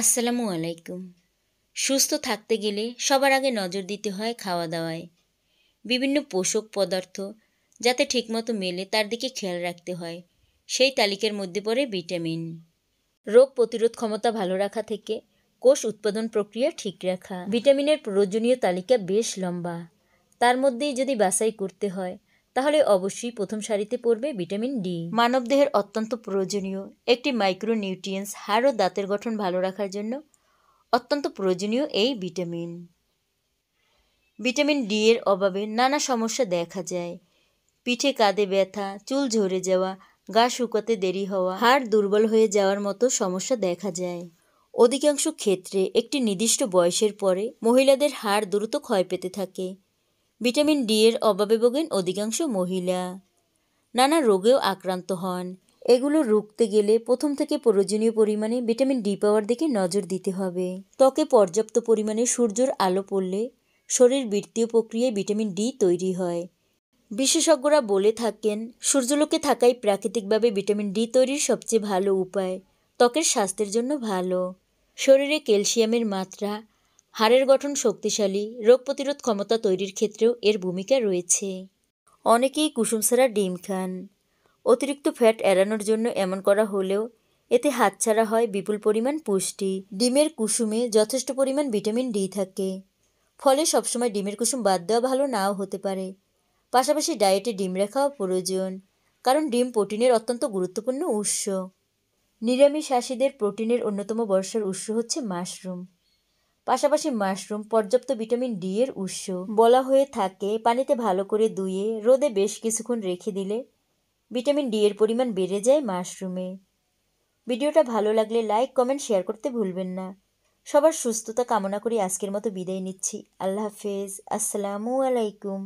আসসালামু আলাইকুম সুস্থ থাকতে গেলে সবার আগে নজর দিতে হয় খাওয়া দাওয়ায় বিভিন্ন পোষক পদার্থ যাতে ঠিকমতো মেলে তার দিকে খেয়াল রাখতে হয় সেই তালিকার মধ্যে পড়ে ভিটামিন রোগ প্রতিরোধ ক্ষমতা ভালো রাখা থেকে কোষ উৎপাদন প্রক্রিয়া ঠিক রাখা ভিটামিনের প্রয়োজনীয় তালিকা বেশ লম্বা তার মধ্যেই যদি বাছাই করতে হয় তাহলে অবশ্যই প্রথম সারিতে পড়বে ভিটামিন ডি মানবদেহের অত্যন্ত প্রয়োজনীয় একটি মাইক্রোনিউট্রিয়েন্স হাড় ও দাঁতের গঠন ভালো রাখার জন্য অত্যন্ত প্রয়োজনীয় এই ভিটামিন ভিটামিন ডি এর অভাবে নানা সমস্যা দেখা যায় পিঠে কাঁধে ব্যথা চুল ঝরে যাওয়া গা শুকাতে দেরি হওয়া হাড় দুর্বল হয়ে যাওয়ার মতো সমস্যা দেখা যায় অধিকাংশ ক্ষেত্রে একটি নির্দিষ্ট বয়সের পরে মহিলাদের হাড় দ্রুত ক্ষয় পেতে থাকে ভিটামিন ডি এর অভাবে ভোগেন অধিকাংশ মহিলা নানা রোগেও আক্রান্ত হন এগুলো রুখতে গেলে প্রথম থেকে প্রয়োজনীয় পরিমাণে ভিটামিন ডি পাওয়ার দিকে নজর দিতে হবে ত্বকে পর্যাপ্ত পরিমাণে সূর্যের আলো পড়লে শরীর বৃত্তীয় প্রক্রিয়ায় ভিটামিন ডি তৈরি হয় বিশেষজ্ঞরা বলে থাকেন সূর্যলোকে থাকাই প্রাকৃতিকভাবে ভিটামিন ডি তৈরির সবচেয়ে ভালো উপায় ত্বকের স্বাস্থ্যের জন্য ভালো শরীরে ক্যালসিয়ামের মাত্রা হাড়ের গঠন শক্তিশালী রোগ প্রতিরোধ ক্ষমতা তৈরির ক্ষেত্রেও এর ভূমিকা রয়েছে অনেকেই কুসুম ছাড়া ডিম খান অতিরিক্ত ফ্যাট এড়ানোর জন্য এমন করা হলেও এতে হাতছাড়া হয় বিপুল পরিমাণ পুষ্টি ডিমের কুসুমে যথেষ্ট পরিমাণ ভিটামিন ডি থাকে ফলে সবসময় ডিমের কুসুম বাদ দেওয়া ভালো নাও হতে পারে পাশাপাশি ডায়েটে ডিম রাখাও প্রয়োজন কারণ ডিম প্রোটিনের অত্যন্ত গুরুত্বপূর্ণ উৎস হাসিদের প্রোটিনের অন্যতম বর্ষার উৎস হচ্ছে মাশরুম পাশাপাশি মাশরুম পর্যাপ্ত ভিটামিন ডি এর উৎস বলা হয়ে থাকে পানিতে ভালো করে ধুয়ে রোদে বেশ কিছুক্ষণ রেখে দিলে ভিটামিন ডি এর পরিমাণ বেড়ে যায় মাশরুমে ভিডিওটা ভালো লাগলে লাইক কমেন্ট শেয়ার করতে ভুলবেন না সবার সুস্থতা কামনা করে আজকের মতো বিদায় নিচ্ছি আল্লাহ হাফেজ আসসালামু আলাইকুম